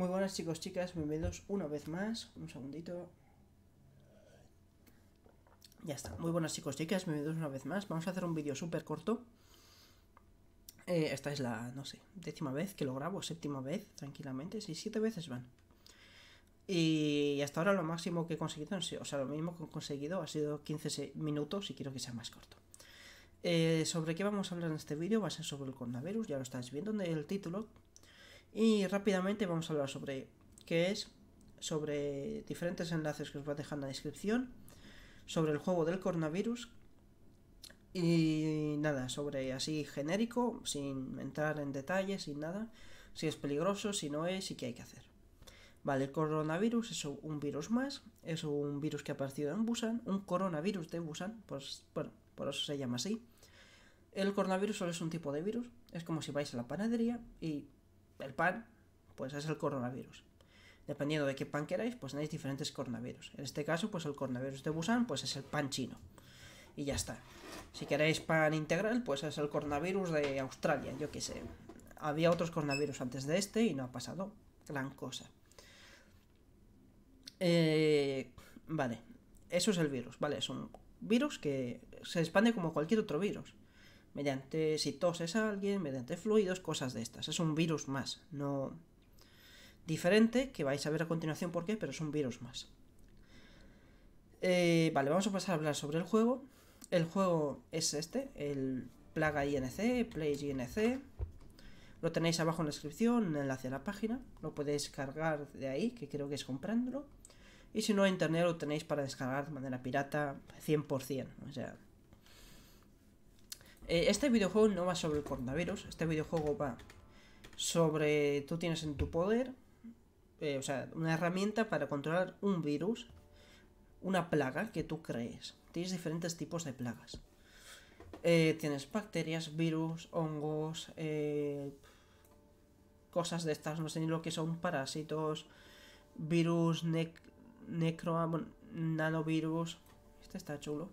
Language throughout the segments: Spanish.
Muy buenas chicos, chicas, bienvenidos una vez más. Un segundito. Ya está. Muy buenas chicos, chicas, bienvenidos una vez más. Vamos a hacer un vídeo súper corto. Eh, esta es la, no sé, décima vez que lo grabo, séptima vez, tranquilamente. Sí, siete veces van. Y hasta ahora lo máximo que he conseguido, o sea, lo mismo que he conseguido ha sido 15 minutos y quiero que sea más corto. Eh, ¿Sobre qué vamos a hablar en este vídeo? Va a ser sobre el coronavirus, ya lo estáis viendo en el título. Y rápidamente vamos a hablar sobre qué es, sobre diferentes enlaces que os voy a dejar en la descripción, sobre el juego del coronavirus y nada, sobre así genérico, sin entrar en detalles, sin nada, si es peligroso, si no es y qué hay que hacer. Vale, el coronavirus es un virus más, es un virus que ha aparecido en Busan, un coronavirus de Busan, pues bueno, por eso se llama así. El coronavirus solo es un tipo de virus, es como si vais a la panadería y el pan, pues es el coronavirus. Dependiendo de qué pan queráis, pues tenéis diferentes coronavirus. En este caso, pues el coronavirus de Busan, pues es el pan chino. Y ya está. Si queréis pan integral, pues es el coronavirus de Australia, yo qué sé. Había otros coronavirus antes de este y no ha pasado gran cosa. Eh, vale, eso es el virus, ¿vale? Es un virus que se expande como cualquier otro virus mediante si toses a alguien, mediante fluidos, cosas de estas. Es un virus más, no diferente, que vais a ver a continuación por qué, pero es un virus más. Eh, vale, vamos a pasar a hablar sobre el juego. El juego es este, el Plaga INC, Play INC. Lo tenéis abajo en la descripción, en el enlace a la página. Lo podéis cargar de ahí, que creo que es comprándolo. Y si no, en internet lo tenéis para descargar de manera pirata 100%. O sea, eh, este videojuego no va sobre el coronavirus, este videojuego va sobre tú tienes en tu poder, eh, o sea, una herramienta para controlar un virus, una plaga que tú crees. Tienes diferentes tipos de plagas. Eh, tienes bacterias, virus, hongos, cosas de estas, no sé ni lo que son, parásitos, virus, necro, nanovirus. Este está chulo.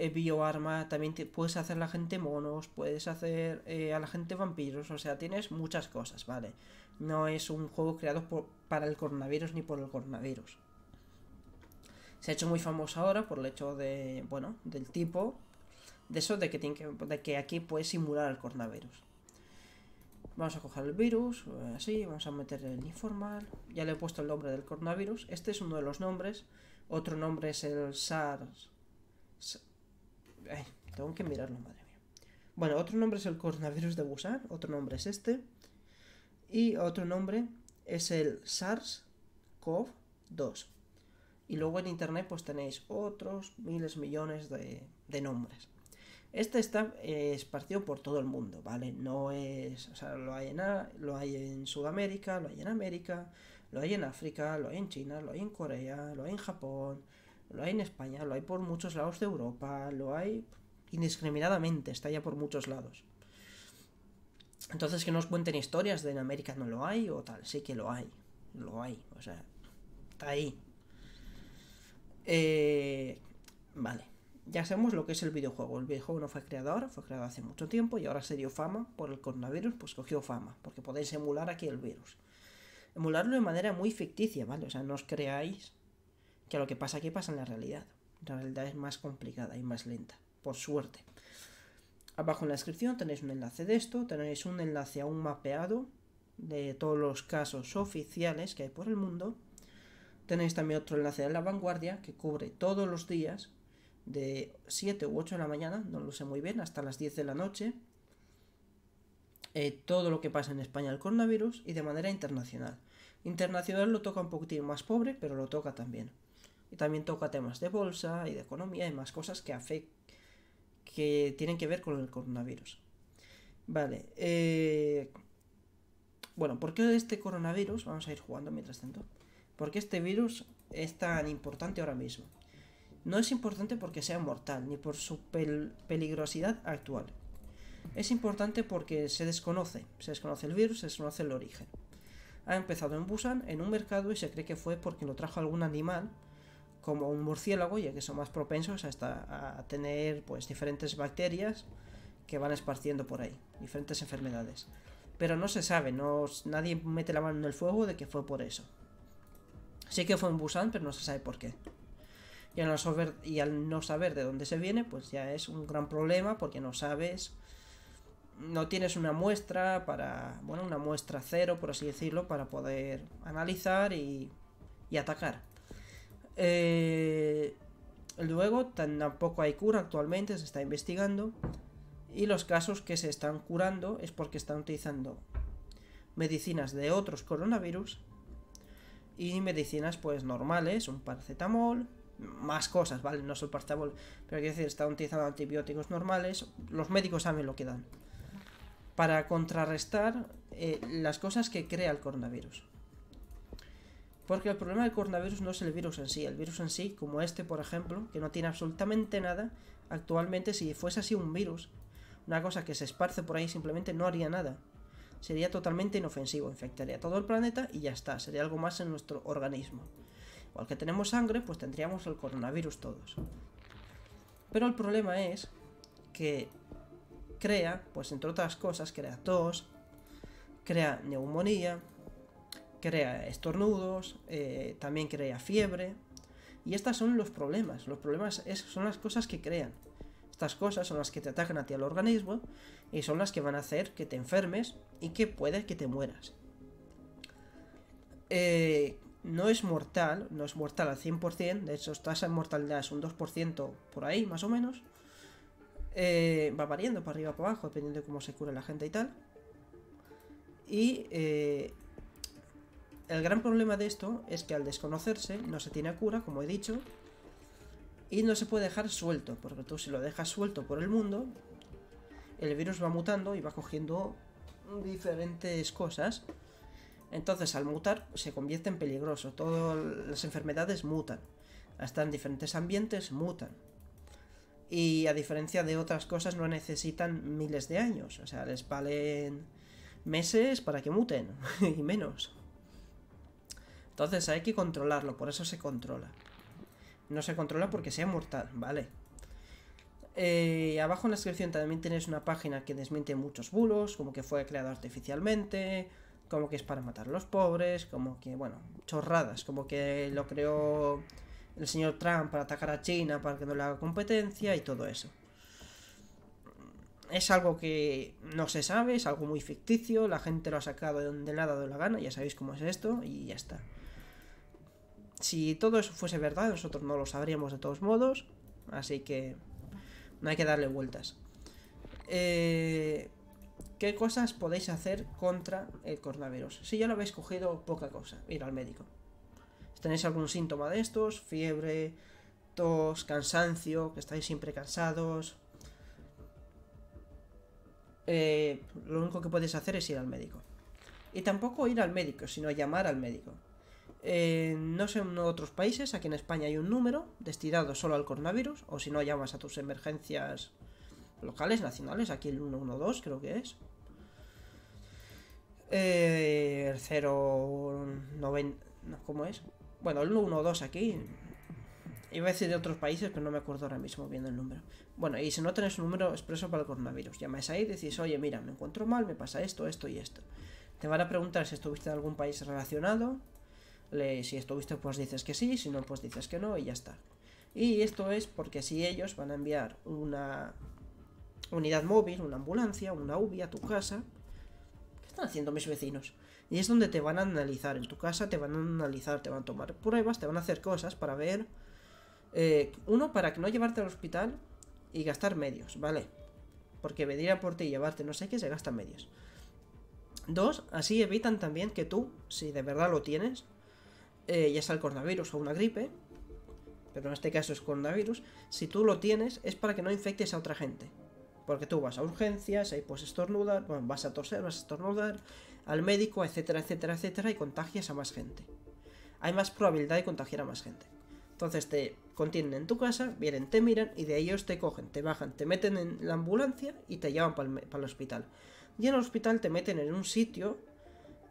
Eh, bioarma, también puedes hacer la gente monos, puedes hacer eh, a la gente vampiros, o sea, tienes muchas cosas, ¿vale? No es un juego creado para el coronavirus ni por el coronavirus. Se ha hecho muy famoso ahora por el hecho de, bueno, del tipo, de eso de que, de que aquí puedes simular el coronavirus. Vamos a coger el virus, eh, así, vamos a meter el informal. Ya le he puesto el nombre del coronavirus. Este es uno de los nombres. Otro nombre es el SARS tengo que mirarlo, madre mía. Bueno, otro nombre es el coronavirus de Busan, otro nombre es este. Y otro nombre es el SARS-CoV-2. Y luego en internet pues tenéis otros miles, millones de, nombres. Este está eh, esparcido por todo el mundo, ¿vale? No es. O sea, lo hay, lo hay en Sudamérica, lo hay en América, lo hay en África, lo hay en China, lo hay en Corea, lo hay en Japón, lo hay en España, lo hay por muchos lados de Europa, lo hay indiscriminadamente, está ya por muchos lados. Entonces que nos cuenten historias de en América no lo hay o tal, sí que lo hay, lo hay, o sea, está ahí. Eh, vale, ya sabemos lo que es el videojuego. El videojuego no fue creado ahora, fue creado hace mucho tiempo y ahora se dio fama por el coronavirus, pues cogió fama, porque podéis emular aquí el virus. Emularlo de manera muy ficticia, ¿vale? O sea, no os creáis que lo que pasa aquí pasa en la realidad. La realidad es más complicada y más lenta, por suerte. Abajo en la descripción tenéis un enlace de esto, tenéis un enlace a un mapeado de todos los casos oficiales que hay por el mundo. Tenéis también otro enlace de la vanguardia que cubre todos los días, de 7 u 8 de la mañana, no lo sé muy bien, hasta las 10 de la noche, eh, todo lo que pasa en España el coronavirus y de manera internacional. Internacional lo toca un poquitín más pobre, pero lo toca también y también toca temas de bolsa y de economía y más cosas que afect que tienen que ver con el coronavirus. Vale, eh, bueno, ¿por qué este coronavirus? Vamos a ir jugando mientras tanto. ¿Por qué este virus es tan importante ahora mismo? No es importante porque sea mortal, ni por su peligrosidad actual. Es importante porque se desconoce, se desconoce el virus, se desconoce el origen. Ha empezado en Busan, en un mercado, y se cree que fue porque lo trajo algún animal como un murciélago, ya que son más propensos a, a tener pues, diferentes bacterias que van esparciendo por ahí, diferentes enfermedades. Pero no se sabe, no, nadie mete la mano en el fuego de que fue por eso. Sí que fue un Busan, pero no se sabe por qué. Y al, no saber, y al no saber de dónde se viene, pues ya es un gran problema porque no sabes, no tienes una muestra para, bueno, una muestra cero, por así decirlo, para poder analizar y atacar. Eh, luego, tampoco hay cura actualmente, se está investigando. Y los casos que se están curando es porque están utilizando medicinas de otros coronavirus y medicinas pues normales, un paracetamol, más cosas, ¿vale? No solo paracetamol, pero quiero decir, están utilizando antibióticos normales, los médicos saben lo que dan, para contrarrestar eh, las cosas que crea el coronavirus. Porque el problema del coronavirus no es el virus en sí. El virus en sí, como este, por ejemplo, que no tiene absolutamente nada, actualmente si fuese así un virus, una cosa que se esparce por ahí simplemente no haría nada. Sería totalmente inofensivo, infectaría todo el planeta y ya está, sería algo más en nuestro organismo. Igual que tenemos sangre, pues tendríamos el coronavirus todos. Pero el problema es que crea, pues entre otras cosas, crea tos, crea neumonía, crea estornudos, eh, también crea fiebre. Y estos son los problemas. Los problemas son las cosas que crean. Estas cosas son las que te atacan a ti al organismo y son las que van a hacer que te enfermes y que puedes que te mueras. Eh, no es mortal, no es mortal al 100%, de hecho, tasas de mortalidad es un 2% por ahí, más o menos. Eh, va variando para arriba o para abajo, dependiendo de cómo se cura la gente y tal. Y el gran problema de esto es que al desconocerse no se tiene cura, como he dicho, y no se puede dejar suelto, porque tú si lo dejas suelto por el mundo, el virus va mutando y va cogiendo diferentes cosas. Entonces al mutar se convierte en peligroso, todas las enfermedades mutan, hasta en diferentes ambientes mutan. Y a diferencia de otras cosas no necesitan miles de años, o sea, les valen meses para que muten y menos. Entonces hay que controlarlo, por eso se controla. No se controla porque sea mortal, ¿vale? Eh, abajo en la descripción también tenéis una página que desmiente muchos bulos, como que fue creado artificialmente, como que es para matar a los pobres, como que, bueno, chorradas, como que lo creó el señor Trump para atacar a China, para que no le haga competencia y todo eso. Es algo que no se sabe, es algo muy ficticio, la gente lo ha sacado de donde le ha dado la gana, ya sabéis cómo es esto, y ya está. Si todo eso fuese verdad, nosotros no lo sabríamos de todos modos. Así que no hay que darle vueltas. Eh, ¿Qué cosas podéis hacer contra el coronavirus? Si ya lo habéis cogido, poca cosa. Ir al médico. Si tenéis algún síntoma de estos, fiebre, tos, cansancio, que estáis siempre cansados. Eh, lo único que podéis hacer es ir al médico. Y tampoco ir al médico, sino llamar al médico no sé en otros países, aquí en España hay un número destinado solo al coronavirus, o si no llamas a tus emergencias locales, nacionales, aquí el 112 creo que es. Eh, el 090, ¿cómo es? Bueno, el 112 aquí. Iba a decir de otros países, pero no me acuerdo ahora mismo Viendo el número. Bueno, y si no tenés un número expreso para el coronavirus, llamáis ahí y decís, oye, mira, me encuentro mal, me pasa esto, esto y esto. Te van a preguntar si estuviste en algún país relacionado, le, si estuviste pues dices que sí, si no pues dices que no y ya está. Y esto es porque si ellos van a enviar una unidad móvil, una ambulancia, una UBI a tu casa, ¿qué están haciendo mis vecinos? Y es donde te van a analizar, en tu casa te van a analizar, te van a tomar pruebas, te van a hacer cosas para ver... Eh, uno, para que no llevarte al hospital y gastar medios, ¿vale? Porque venir a por ti y llevarte no sé qué se gastan medios. Dos, así evitan también que tú, si de verdad lo tienes, eh, ya sea el coronavirus o una gripe, pero en este caso es coronavirus, si tú lo tienes es para que no infectes a otra gente. Porque tú vas a urgencias, ahí puedes estornudar, vas a toser, vas a estornudar, al médico, etcétera, etcétera, etcétera, y contagias a más gente. Hay más probabilidad de contagiar a más gente. Entonces te contienen en tu casa, vienen, te miran y de ellos te cogen, te bajan, te meten en la ambulancia y te llevan para el, hospital. Y en el hospital te meten en un sitio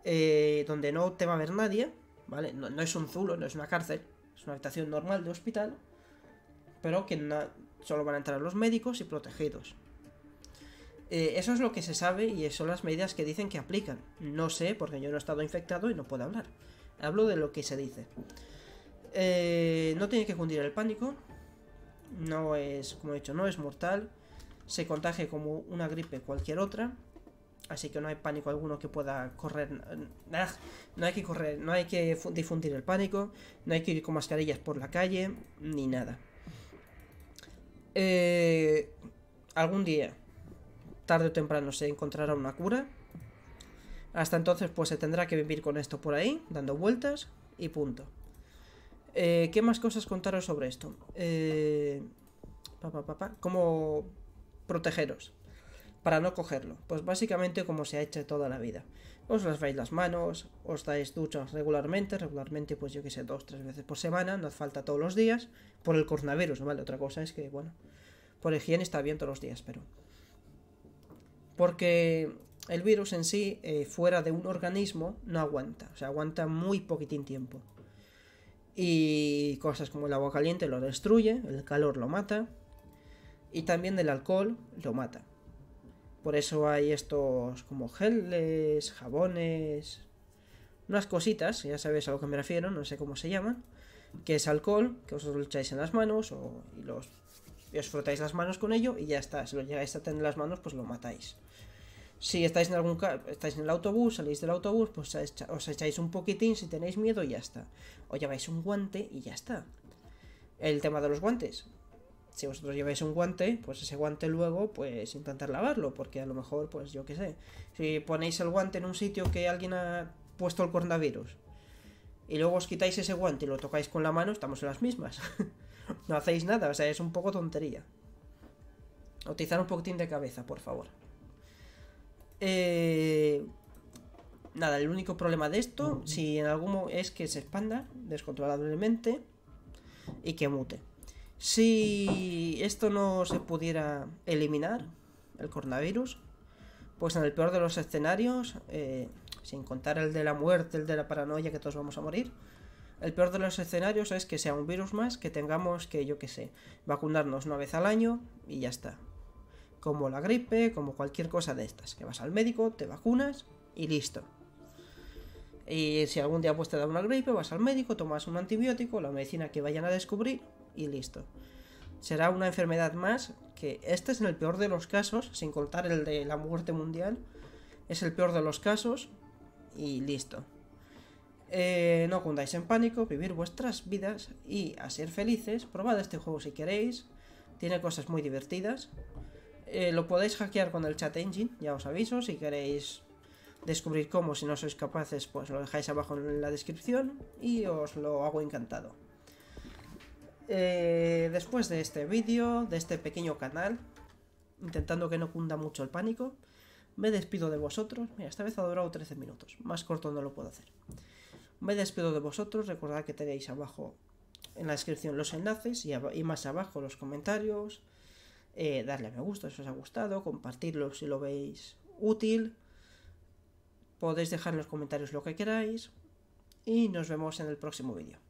eh, donde no te va a ver nadie, ¿vale? No, es un zulo, no es una cárcel, es una habitación normal de hospital, pero que solo van a entrar los médicos y protegidos. Eh, eso es lo que se sabe y son las medidas que dicen que aplican. No sé, porque yo no he estado infectado y no puedo hablar. Hablo de lo que se dice. Eh, no tiene que cundir el pánico. No es, como he dicho, no es mortal. Se contagia como una gripe cualquier otra. Así que no hay pánico alguno que pueda correr. No hay que correr, no hay que difundir el pánico, no hay que ir con mascarillas por la calle, ni nada. Eh, algún día, tarde o temprano, se encontrará una cura. Hasta entonces, pues se tendrá que vivir con esto por ahí, dando vueltas y punto. Eh, ¿Qué más cosas contaros sobre esto? Eh, papá, ¿Cómo protegeros? para no cogerlo, pues básicamente como se ha hecho toda la vida. Os laváis las manos, os dais duchas regularmente, regularmente pues yo que sé, dos, tres veces por semana, no falta todos los días, por el coronavirus, ¿vale? Otra cosa es que, bueno, por higiene está bien todos los días, pero... Porque el virus en sí, eh, fuera de un organismo, no aguanta, o sea, aguanta muy poquitín tiempo. Y cosas como el agua caliente lo destruye, el calor lo mata, y también el alcohol lo mata. Por eso hay estos como geles, jabones, unas cositas, ya sabéis a lo que me refiero, no sé cómo se llaman, que es alcohol, que os lo echáis en las manos o, y, los, os frotáis las manos con ello y ya está, si lo llegáis a tener en las manos pues lo matáis. Si estáis en algún estáis en el autobús, salís del autobús, pues os echáis un poquitín si tenéis miedo y ya está. O lleváis un guante y ya está. El tema de los guantes si vosotros lleváis un guante, pues ese guante luego, pues intentar lavarlo, porque a lo mejor, pues yo qué sé, si ponéis el guante en un sitio que alguien ha puesto el coronavirus y luego os quitáis ese guante y lo tocáis con la mano, estamos en las mismas. no hacéis nada, o sea, es un poco tontería. Utilizar un poquitín de cabeza, por favor. Eh, nada, el único problema de esto, si en algún es que se expanda descontrolablemente y que mute. Si esto no se pudiera eliminar, el coronavirus, pues en el peor de los escenarios, eh, sin contar el de la muerte, el de la paranoia, que todos vamos a morir, el peor de los escenarios es que sea un virus más, que tengamos que, yo qué sé, vacunarnos una vez al año y ya está. Como la gripe, como cualquier cosa de estas, que vas al médico, te vacunas y listo. Y si algún día pues, te da una gripe, vas al médico, tomas un antibiótico, la medicina que vayan a descubrir, y listo. Será una enfermedad más que este es en el peor de los casos, sin contar el de la muerte mundial, es el peor de los casos y listo. Eh, no cundáis en pánico, vivir vuestras vidas y a ser felices. Probad este juego si queréis, tiene cosas muy divertidas. Eh, lo podéis hackear con el chat engine, ya os aviso. Si queréis descubrir cómo, si no sois capaces, pues lo dejáis abajo en la descripción y os lo hago encantado. Eh, después de este vídeo, de este pequeño canal, intentando que no cunda mucho el pánico, me despido de vosotros. Mira, esta vez ha durado 13 minutos, más corto no lo puedo hacer. Me despido de vosotros, recordad que tenéis abajo en la descripción los enlaces y, más abajo los comentarios. Eh, darle a me gusta si os ha gustado, compartirlo si lo veis útil. Podéis dejar en los comentarios lo que queráis. Y nos vemos en el próximo vídeo.